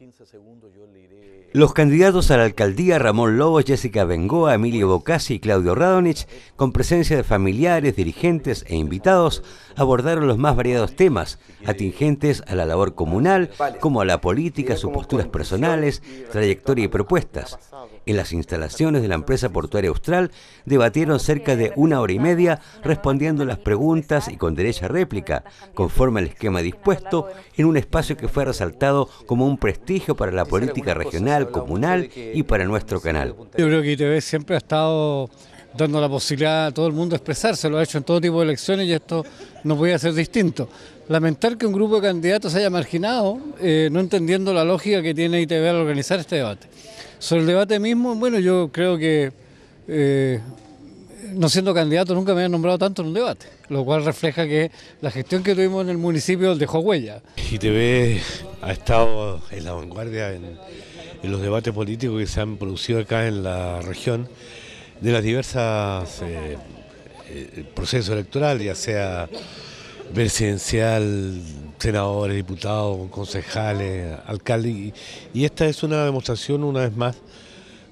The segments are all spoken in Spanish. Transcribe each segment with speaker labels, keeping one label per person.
Speaker 1: Eh, los candidatos a la alcaldía, Ramón Lobos, Jessica Bengoa, Emilio Bocasi y Claudio Radonich, con presencia de familiares, dirigentes e invitados, abordaron los más variados temas, atingentes a la labor comunal, como a la política, sus posturas personales, trayectoria y propuestas. En las instalaciones de la empresa portuaria austral debatieron cerca de una hora y media respondiendo las preguntas y con derecha réplica, conforme al esquema dispuesto, en un espacio que fue resaltado como un prestigio para la política regional, comunal y para nuestro canal.
Speaker 2: Yo creo que ITV siempre ha estado dando la posibilidad a todo el mundo de expresarse, lo ha hecho en todo tipo de elecciones y esto no podía ser distinto. Lamentar que un grupo de candidatos haya marginado, eh, no entendiendo la lógica que tiene ITV al organizar este debate. Sobre el debate mismo, bueno, yo creo que eh, no siendo candidato nunca me han nombrado tanto en un debate, lo cual refleja que la gestión que tuvimos en el municipio dejó huella. ITV ha estado en la vanguardia en, los debates políticos que se han producido acá en la región de las diversas eh, eh, procesos electorales, ya sea presidencial, senadores, diputados, concejales, alcaldes. Y, esta es una demostración, una vez más,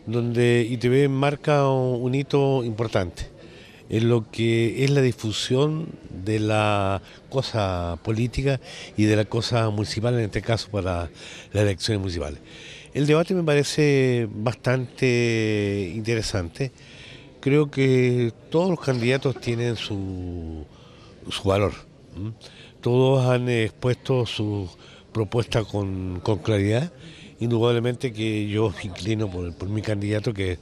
Speaker 2: donde ITV marca un, hito importante en lo que es la difusión de la cosa política y de la cosa municipal, en este caso para las elecciones municipales. El debate me parece bastante interesante. Creo que todos los candidatos tienen su, su valor. Todos han expuesto su propuesta con, claridad. Indudablemente que yo me inclino por, por mi candidato que es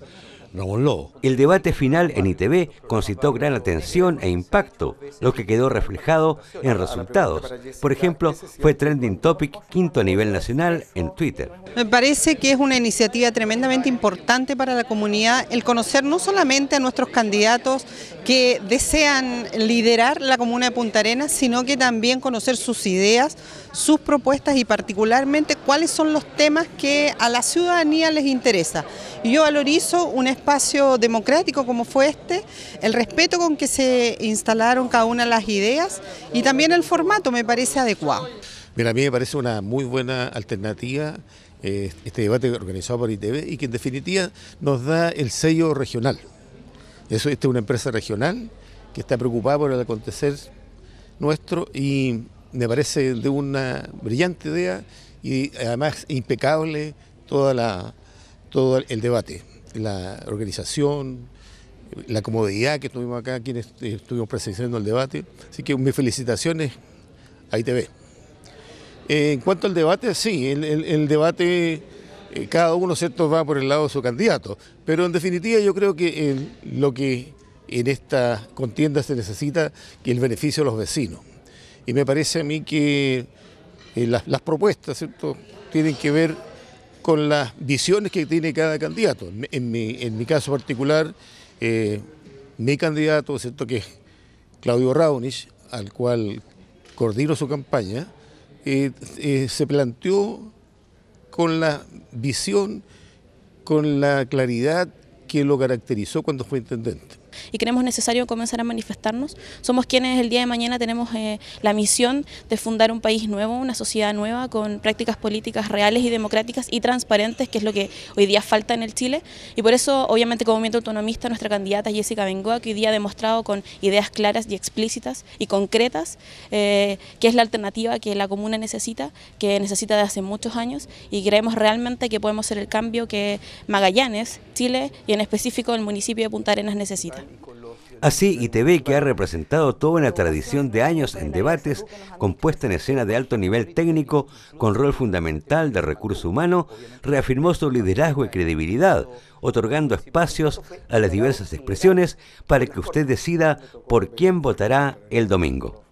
Speaker 2: Ramón Lobo.
Speaker 1: El debate final en ITV concitó gran atención e impacto, lo que quedó reflejado en resultados. Por ejemplo, fue trending topic quinto a nivel nacional en Twitter.
Speaker 3: Me parece que es una iniciativa tremendamente importante para la comunidad el conocer no solamente a nuestros candidatos, que desean liderar la comuna de Punta Arenas, sino que también conocer sus ideas, sus propuestas y particularmente cuáles son los temas que a la ciudadanía les interesa. yo valorizo un espacio democrático como fue este, el respeto con que se instalaron cada una de las ideas y también el formato me parece adecuado.
Speaker 4: Mira, a mí me parece una muy buena alternativa eh, este debate organizado por ITV y que en definitiva nos da el sello regional. Eso, esta es una empresa regional que está preocupada por el acontecer nuestro y me parece de una brillante idea y además impecable toda la, todo el debate, la organización, la comodidad que tuvimos acá, quienes estuvimos presenciando el debate. Así que mis felicitaciones a ITV. en cuanto al debate, sí, el debate eh, cada uno ¿cierto? va por el lado de su candidato. Pero en definitiva yo creo que eh, lo que en esta contienda se necesita es el beneficio de los vecinos. Y me parece a mí que eh, las, propuestas ¿cierto? tienen que ver con las visiones que tiene cada candidato. En mi, en mi caso particular, mi candidato, ¿cierto? que es Claudio Raunich, al cual coordino su campaña, se planteó con la visión, con la claridad que lo caracterizó cuando fue intendente
Speaker 5: y creemos necesario comenzar a manifestarnos. Somos quienes el día de mañana tenemos eh, la misión de fundar un país nuevo, una sociedad nueva con prácticas políticas reales y democráticas y transparentes, que es lo que hoy día falta en el Chile. Y por eso, obviamente, como movimiento autonomista, nuestra candidata Jessica Bengoa, que hoy día ha demostrado con ideas claras y explícitas y concretas eh, que es la alternativa que la comuna necesita, que necesita de hace muchos años y creemos realmente que podemos ser el cambio que Magallanes, Chile y en específico el municipio de Punta Arenas necesita.
Speaker 1: Así, ITV, que ha representado toda una tradición de años en debates, compuesta en escena de alto nivel técnico, con rol fundamental de recurso humano, reafirmó su liderazgo y credibilidad, otorgando espacios a las diversas expresiones para que usted decida por quién votará el domingo.